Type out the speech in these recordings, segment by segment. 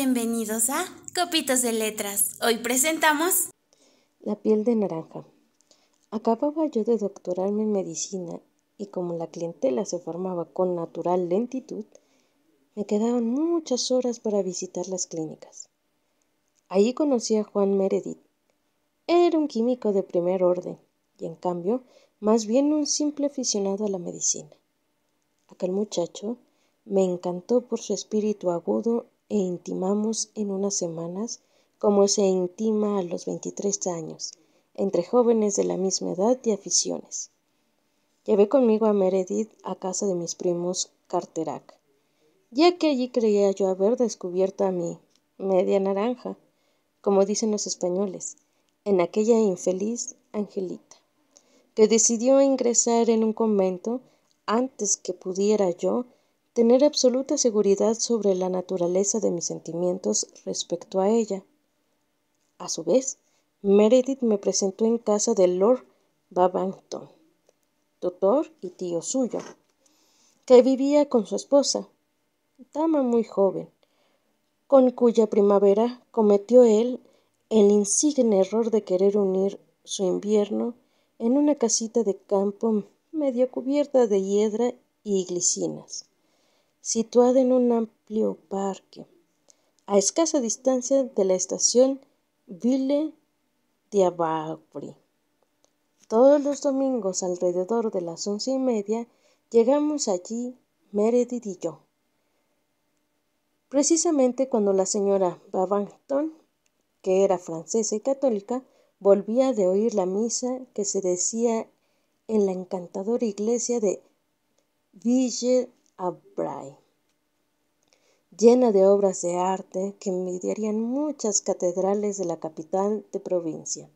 Bienvenidos a Copitos de Letras. Hoy presentamos La piel de naranja. Acababa yo de doctorarme en medicina y como la clientela se formaba con natural lentitud, me quedaban muchas horas para visitar las clínicas. Allí conocí a Juan Meredith. Era un químico de primer orden y en cambio más bien un simple aficionado a la medicina. Aquel muchacho me encantó por su espíritu agudo e intimamos en unas semanas como se intima a los 23 años, entre jóvenes de la misma edad y aficiones. Llevé conmigo a Meredith a casa de mis primos Carterac, ya que allí creía yo haber descubierto a mi media naranja, como dicen los españoles, en aquella infeliz Angelita, que decidió ingresar en un convento antes que pudiera yo tener absoluta seguridad sobre la naturaleza de mis sentimientos respecto a ella. A su vez, Meredith me presentó en casa del Lord Babington, doctor y tío suyo, que vivía con su esposa, dama muy joven, con cuya primavera cometió él el insigne error de querer unir su invierno en una casita de campo medio cubierta de hiedra y glicinas situada en un amplio parque, a escasa distancia de la estación Ville d'Avabri. Todos los domingos alrededor de las once y media llegamos allí Meredith y yo. Precisamente cuando la señora Babington, que era francesa y católica, volvía de oír la misa que se decía en la encantadora iglesia de Ville Abray, llena de obras de arte que envidiarían muchas catedrales de la capital de provincia.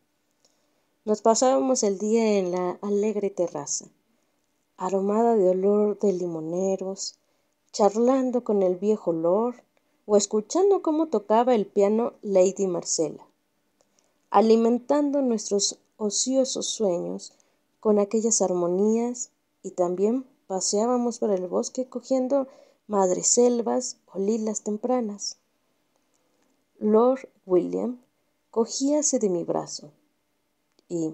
Nos pasábamos el día en la alegre terraza, aromada de olor de limoneros, charlando con el viejo Lord o escuchando cómo tocaba el piano Lady Marcela, alimentando nuestros ociosos sueños con aquellas armonías y también paseábamos por el bosque cogiendo madreselvas o lilas tempranas. Lord William cogíase de mi brazo y,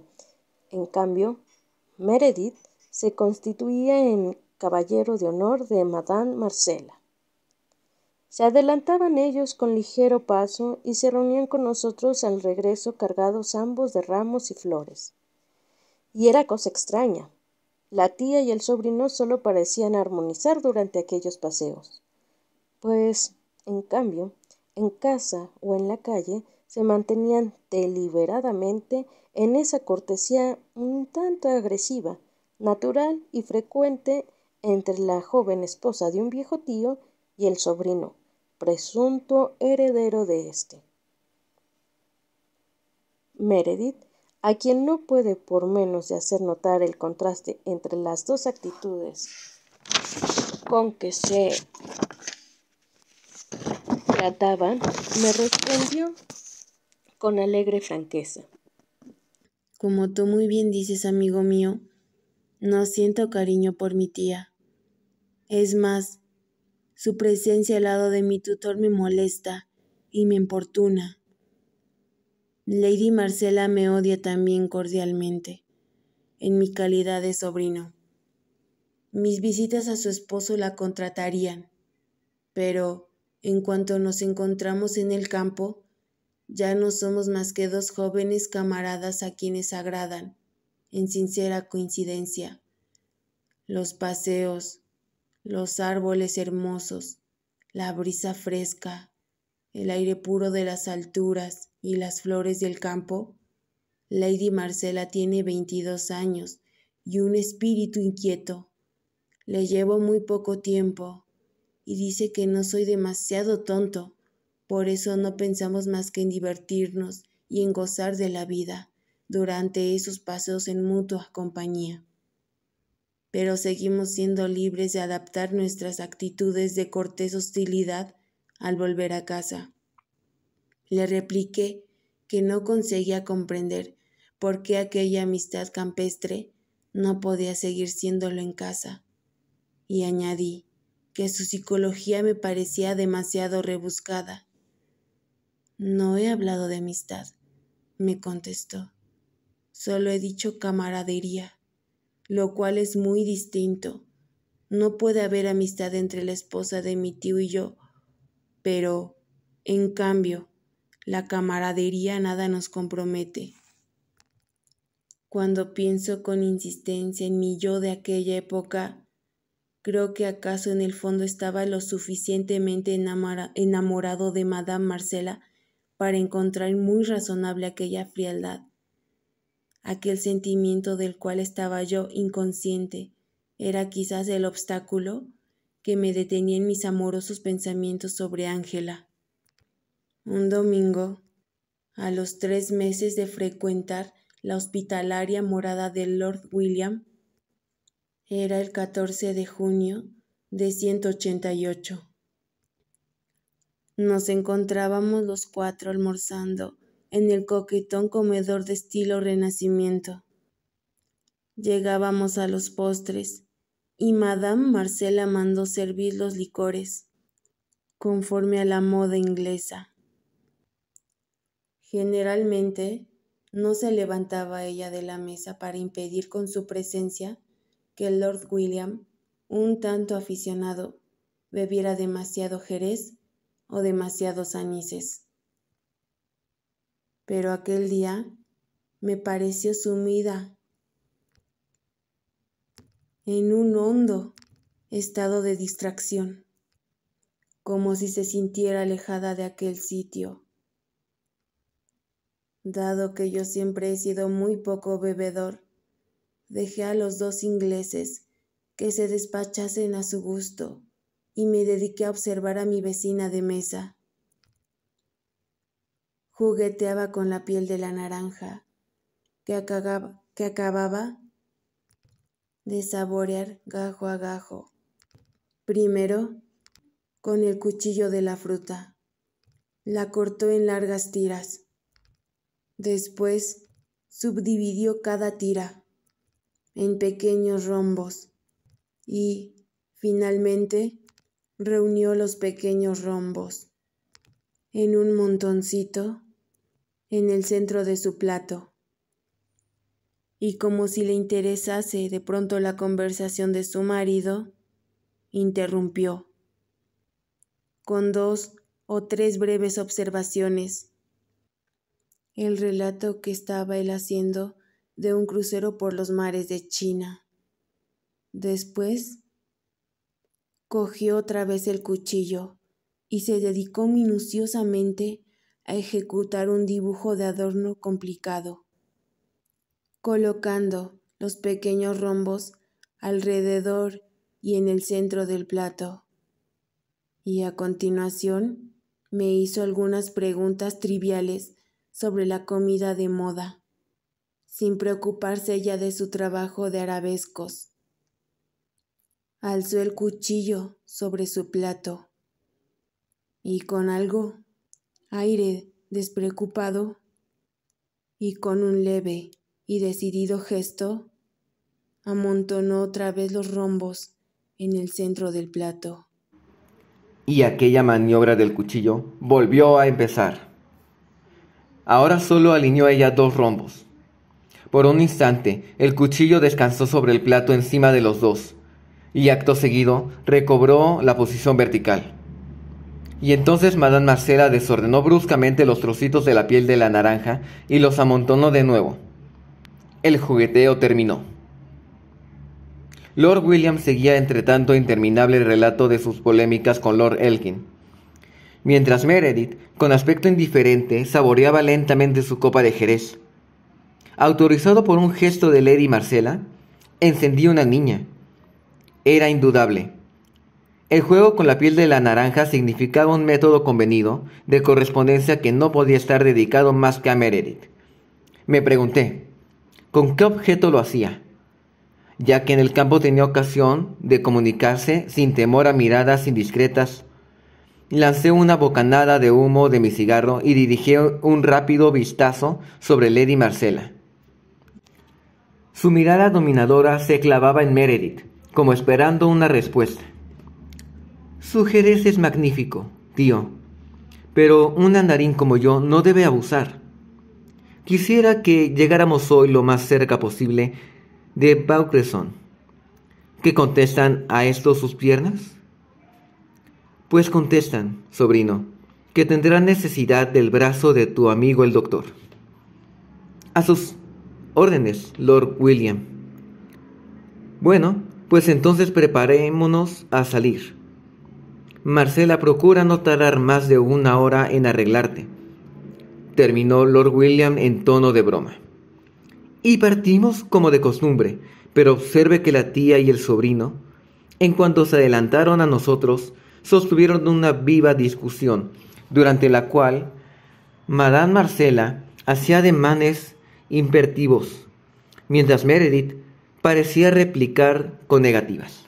en cambio, Meredith se constituía en caballero de honor de Madame Marcela. Se adelantaban ellos con ligero paso y se reunían con nosotros al regreso cargados ambos de ramos y flores. Y era cosa extraña, la tía y el sobrino solo parecían armonizar durante aquellos paseos. Pues, en cambio, en casa o en la calle se mantenían deliberadamente en esa cortesía un tanto agresiva, natural y frecuente entre la joven esposa de un viejo tío y el sobrino, presunto heredero de éste. Meredith a quien no puede por menos de hacer notar el contraste entre las dos actitudes con que se trataban, me respondió con alegre franqueza. Como tú muy bien dices, amigo mío, no siento cariño por mi tía. Es más, su presencia al lado de mi tutor me molesta y me importuna. Lady Marcela me odia también cordialmente, en mi calidad de sobrino. Mis visitas a su esposo la contratarían, pero en cuanto nos encontramos en el campo, ya no somos más que dos jóvenes camaradas a quienes agradan, en sincera coincidencia. Los paseos, los árboles hermosos, la brisa fresca, el aire puro de las alturas, y las flores del campo? Lady Marcela tiene 22 años y un espíritu inquieto. Le llevo muy poco tiempo y dice que no soy demasiado tonto, por eso no pensamos más que en divertirnos y en gozar de la vida durante esos paseos en mutua compañía. Pero seguimos siendo libres de adaptar nuestras actitudes de cortés hostilidad al volver a casa. Le repliqué que no conseguía comprender por qué aquella amistad campestre no podía seguir siéndolo en casa. Y añadí que su psicología me parecía demasiado rebuscada. No he hablado de amistad, me contestó. Solo he dicho camaradería, lo cual es muy distinto. No puede haber amistad entre la esposa de mi tío y yo, pero, en cambio, la camaradería nada nos compromete. Cuando pienso con insistencia en mi yo de aquella época, creo que acaso en el fondo estaba lo suficientemente enamorado de Madame Marcela para encontrar muy razonable aquella frialdad, aquel sentimiento del cual estaba yo inconsciente, era quizás el obstáculo que me detenía en mis amorosos pensamientos sobre Ángela. Un domingo, a los tres meses de frecuentar la hospitalaria morada de Lord William, era el 14 de junio de 188. Nos encontrábamos los cuatro almorzando en el coquetón comedor de estilo renacimiento. Llegábamos a los postres y Madame Marcela mandó servir los licores, conforme a la moda inglesa. Generalmente no se levantaba ella de la mesa para impedir con su presencia que Lord William, un tanto aficionado, bebiera demasiado jerez o demasiados anises. Pero aquel día me pareció sumida en un hondo estado de distracción, como si se sintiera alejada de aquel sitio Dado que yo siempre he sido muy poco bebedor, dejé a los dos ingleses que se despachasen a su gusto y me dediqué a observar a mi vecina de mesa. Jugueteaba con la piel de la naranja, que acababa, de saborear gajo a gajo. Primero, con el cuchillo de la fruta. La cortó en largas tiras Después subdividió cada tira en pequeños rombos y, finalmente, reunió los pequeños rombos en un montoncito en el centro de su plato. Y como si le interesase de pronto la conversación de su marido, interrumpió con dos o tres breves observaciones el relato que estaba él haciendo de un crucero por los mares de China. Después, cogió otra vez el cuchillo y se dedicó minuciosamente a ejecutar un dibujo de adorno complicado, colocando los pequeños rombos alrededor y en el centro del plato. Y a continuación me hizo algunas preguntas triviales sobre la comida de moda, sin preocuparse ya de su trabajo de arabescos. Alzó el cuchillo sobre su plato y con algo aire despreocupado y con un leve y decidido gesto, amontonó otra vez los rombos en el centro del plato. Y aquella maniobra del cuchillo volvió a empezar. Ahora solo alineó ella dos rombos. Por un instante, el cuchillo descansó sobre el plato encima de los dos, y acto seguido recobró la posición vertical. Y entonces Madame Marcela desordenó bruscamente los trocitos de la piel de la naranja y los amontonó de nuevo. El jugueteo terminó. Lord William seguía entretanto interminable relato de sus polémicas con Lord Elgin mientras Meredith, con aspecto indiferente, saboreaba lentamente su copa de Jerez. Autorizado por un gesto de Lady Marcela, encendí una niña. Era indudable. El juego con la piel de la naranja significaba un método convenido de correspondencia que no podía estar dedicado más que a Meredith. Me pregunté, ¿con qué objeto lo hacía? ya que en el campo tenía ocasión de comunicarse sin temor a miradas indiscretas Lancé una bocanada de humo de mi cigarro y dirigí un rápido vistazo sobre Lady Marcela. Su mirada dominadora se clavaba en Meredith, como esperando una respuesta. Su jerez es magnífico, tío, pero un andarín como yo no debe abusar. Quisiera que llegáramos hoy lo más cerca posible de Baucreson. ¿Qué contestan a esto sus piernas? Pues contestan, sobrino, que tendrá necesidad del brazo de tu amigo el doctor. A sus órdenes, Lord William. Bueno, pues entonces preparémonos a salir. Marcela, procura no tardar más de una hora en arreglarte. Terminó Lord William en tono de broma. Y partimos como de costumbre, pero observe que la tía y el sobrino, en cuanto se adelantaron a nosotros, sostuvieron una viva discusión, durante la cual Madame Marcela hacía ademanes impertivos, mientras Meredith parecía replicar con negativas.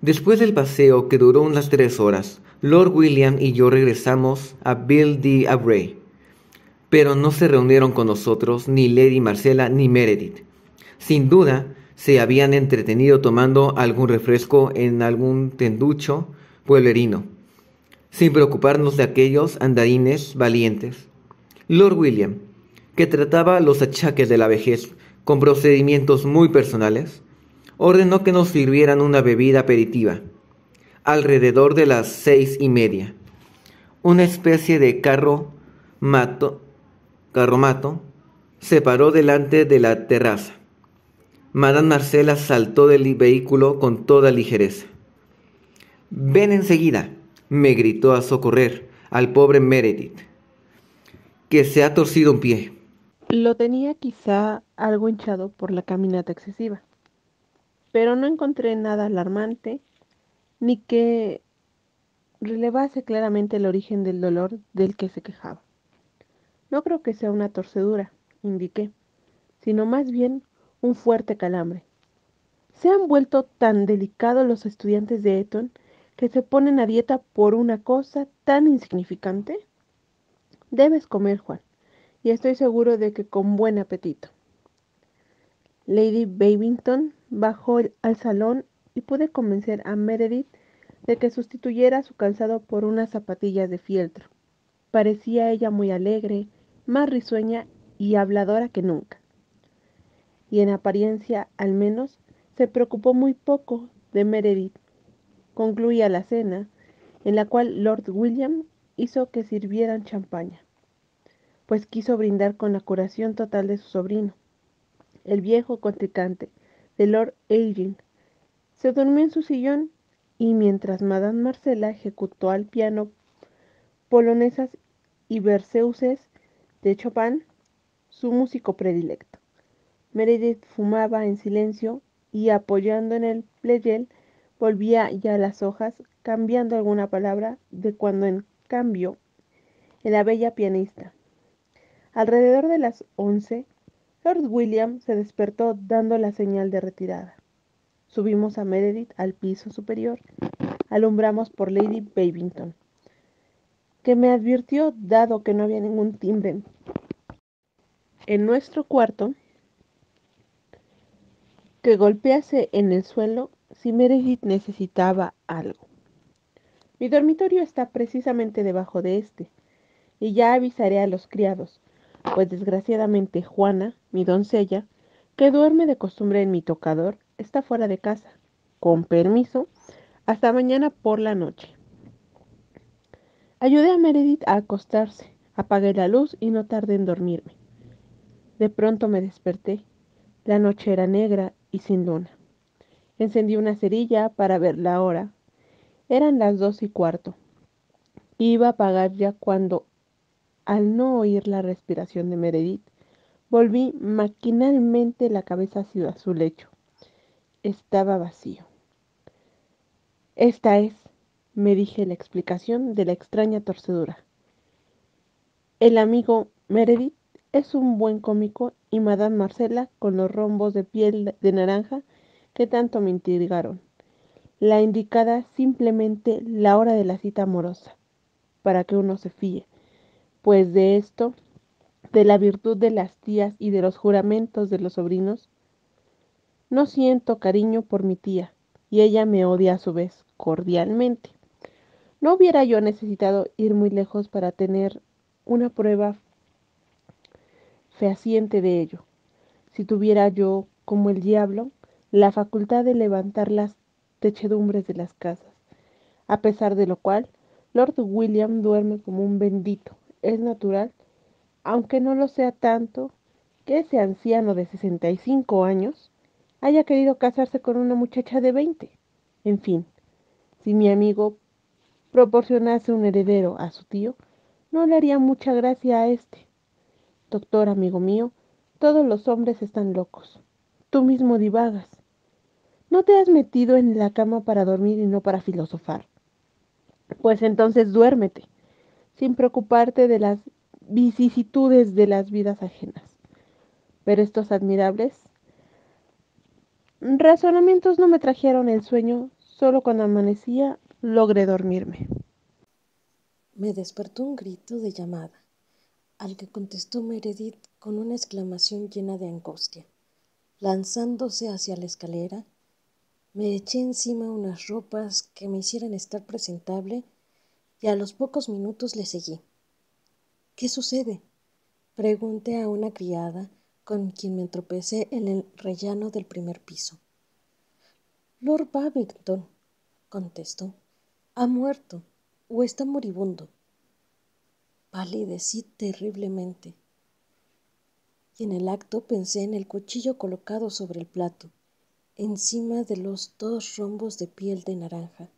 Después del paseo, que duró unas tres horas, Lord William y yo regresamos a Bill D. Abray, pero no se reunieron con nosotros ni Lady Marcela ni Meredith. Sin duda, se habían entretenido tomando algún refresco en algún tenducho pueblerino, sin preocuparnos de aquellos andarines valientes. Lord William, que trataba los achaques de la vejez con procedimientos muy personales, ordenó que nos sirvieran una bebida aperitiva, alrededor de las seis y media. Una especie de carro mato, carromato se paró delante de la terraza. Madame Marcela saltó del vehículo con toda ligereza. Ven enseguida, me gritó a socorrer al pobre Meredith, que se ha torcido un pie. Lo tenía quizá algo hinchado por la caminata excesiva, pero no encontré nada alarmante ni que relevase claramente el origen del dolor del que se quejaba. No creo que sea una torcedura, indiqué, sino más bien un fuerte calambre. Se han vuelto tan delicados los estudiantes de Eton que se ponen a dieta por una cosa tan insignificante. Debes comer, Juan, y estoy seguro de que con buen apetito. Lady Babington bajó al salón y pude convencer a Meredith de que sustituyera su calzado por unas zapatillas de fieltro. Parecía ella muy alegre, más risueña y habladora que nunca y en apariencia al menos se preocupó muy poco de Meredith. Concluía la cena, en la cual Lord William hizo que sirvieran champaña, pues quiso brindar con la curación total de su sobrino, el viejo contricante de Lord Elgin. Se durmió en su sillón y mientras Madame Marcela ejecutó al piano polonesas y verseuses de Chopin, su músico predilecto. Meredith fumaba en silencio y apoyando en el pleyel volvía ya las hojas, cambiando alguna palabra de cuando en cambio en la bella pianista. Alrededor de las once, Lord William se despertó dando la señal de retirada. Subimos a Meredith al piso superior, alumbramos por Lady Babington, que me advirtió dado que no había ningún timbre. En nuestro cuarto, que golpease en el suelo si Meredith necesitaba algo. Mi dormitorio está precisamente debajo de este, y ya avisaré a los criados, pues desgraciadamente Juana, mi doncella, que duerme de costumbre en mi tocador, está fuera de casa. Con permiso, hasta mañana por la noche. Ayudé a Meredith a acostarse, apagué la luz y no tardé en dormirme. De pronto me desperté. La noche era negra y sin luna. Encendí una cerilla para ver la hora. Eran las dos y cuarto. Iba a apagar ya cuando, al no oír la respiración de Meredith, volví maquinalmente la cabeza hacia su lecho. Estaba vacío. Esta es, me dije, la explicación de la extraña torcedura. El amigo Meredith es un buen cómico y Madame Marcela, con los rombos de piel de naranja que tanto me intrigaron. La indicada simplemente la hora de la cita amorosa, para que uno se fíe, pues de esto, de la virtud de las tías y de los juramentos de los sobrinos, no siento cariño por mi tía, y ella me odia a su vez, cordialmente. No hubiera yo necesitado ir muy lejos para tener una prueba asiente de ello. Si tuviera yo, como el diablo, la facultad de levantar las techedumbres de las casas, a pesar de lo cual Lord William duerme como un bendito, es natural, aunque no lo sea tanto, que ese anciano de 65 años haya querido casarse con una muchacha de 20. En fin, si mi amigo proporcionase un heredero a su tío, no le haría mucha gracia a este, Doctor amigo mío, todos los hombres están locos. Tú mismo divagas. No te has metido en la cama para dormir y no para filosofar. Pues entonces duérmete, sin preocuparte de las vicisitudes de las vidas ajenas. Pero estos admirables razonamientos no me trajeron el sueño, solo cuando amanecía logré dormirme. Me despertó un grito de llamada al que contestó Meredith con una exclamación llena de angustia. Lanzándose hacia la escalera, me eché encima unas ropas que me hicieran estar presentable y a los pocos minutos le seguí. ¿Qué sucede? Pregunté a una criada con quien me tropecé en el rellano del primer piso. Lord Babington, contestó, ha muerto o está moribundo palidecí terriblemente. Y en el acto pensé en el cuchillo colocado sobre el plato, encima de los dos rombos de piel de naranja.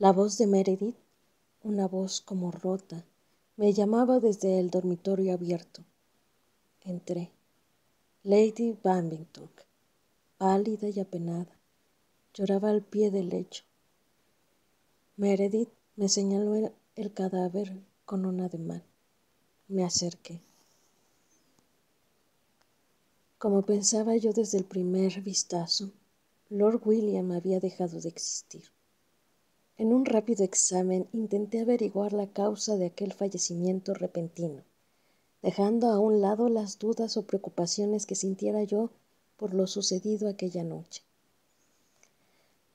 La voz de Meredith, una voz como rota, me llamaba desde el dormitorio abierto. Entré. Lady Bambington, pálida y apenada, lloraba al pie del lecho. Meredith me señaló el cadáver con un ademán, me acerqué. Como pensaba yo desde el primer vistazo, Lord William había dejado de existir. En un rápido examen intenté averiguar la causa de aquel fallecimiento repentino, dejando a un lado las dudas o preocupaciones que sintiera yo por lo sucedido aquella noche.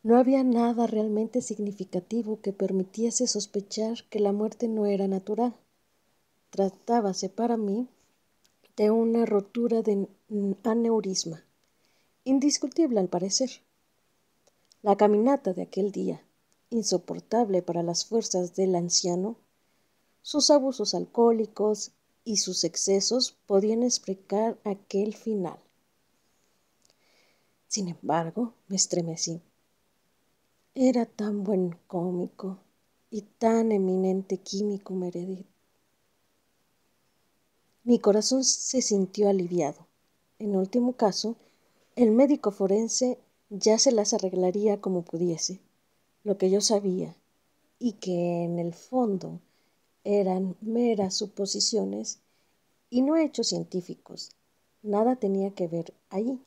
No había nada realmente significativo que permitiese sospechar que la muerte no era natural. Tratábase para mí de una rotura de aneurisma, indiscutible al parecer. La caminata de aquel día, insoportable para las fuerzas del anciano, sus abusos alcohólicos y sus excesos podían explicar aquel final. Sin embargo, me estremecí. Era tan buen cómico y tan eminente químico Meredith. Mi corazón se sintió aliviado. En último caso, el médico forense ya se las arreglaría como pudiese. Lo que yo sabía, y que en el fondo eran meras suposiciones y no hechos científicos, nada tenía que ver allí.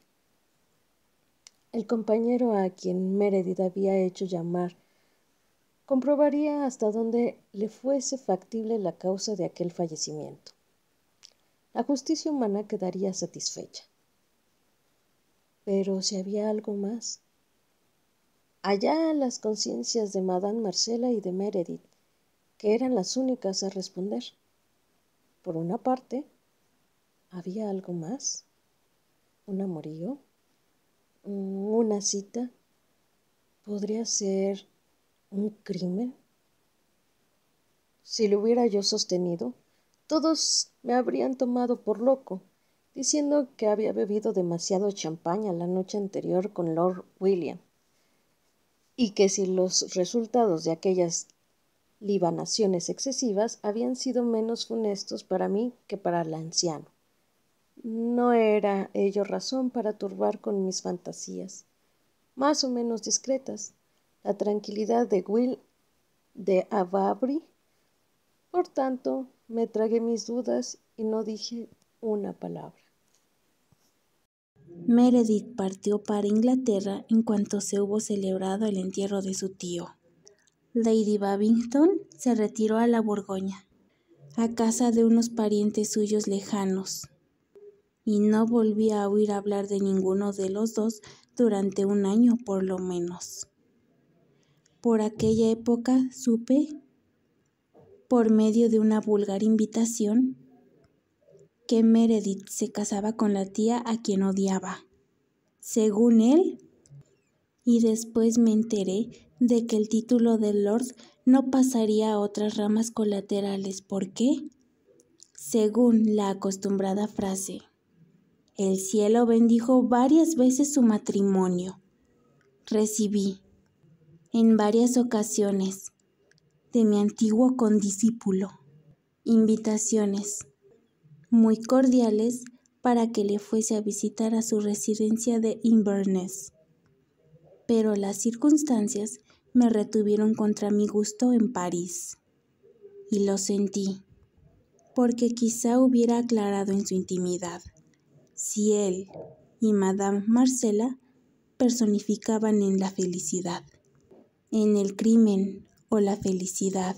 El compañero a quien Meredith había hecho llamar comprobaría hasta dónde le fuese factible la causa de aquel fallecimiento. La justicia humana quedaría satisfecha. Pero si había algo más. Allá las conciencias de Madame Marcela y de Meredith, que eran las únicas a responder. Por una parte, había algo más. Un amorío una cita podría ser un crimen. Si lo hubiera yo sostenido, todos me habrían tomado por loco, diciendo que había bebido demasiado champaña la noche anterior con Lord William, y que si los resultados de aquellas libanaciones excesivas habían sido menos funestos para mí que para el anciano. No era ello razón para turbar con mis fantasías, más o menos discretas, la tranquilidad de Will de Avabri. Por tanto, me tragué mis dudas y no dije una palabra. Meredith partió para Inglaterra en cuanto se hubo celebrado el entierro de su tío. Lady Babington se retiró a la Borgoña, a casa de unos parientes suyos lejanos, y no volví a oír hablar de ninguno de los dos durante un año por lo menos. Por aquella época supe, por medio de una vulgar invitación, que Meredith se casaba con la tía a quien odiaba, según él, y después me enteré de que el título de Lord no pasaría a otras ramas colaterales. ¿Por qué? Según la acostumbrada frase. El cielo bendijo varias veces su matrimonio. Recibí, en varias ocasiones, de mi antiguo condiscípulo, invitaciones muy cordiales para que le fuese a visitar a su residencia de Inverness. Pero las circunstancias me retuvieron contra mi gusto en París. Y lo sentí, porque quizá hubiera aclarado en su intimidad si él y Madame Marcela personificaban en la felicidad, en el crimen o la felicidad,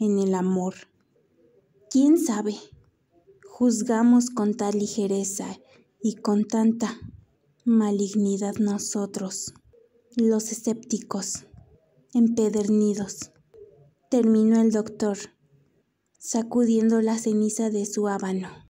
en el amor. ¿Quién sabe? Juzgamos con tal ligereza y con tanta malignidad nosotros, los escépticos, empedernidos. Terminó el doctor, sacudiendo la ceniza de su hábano.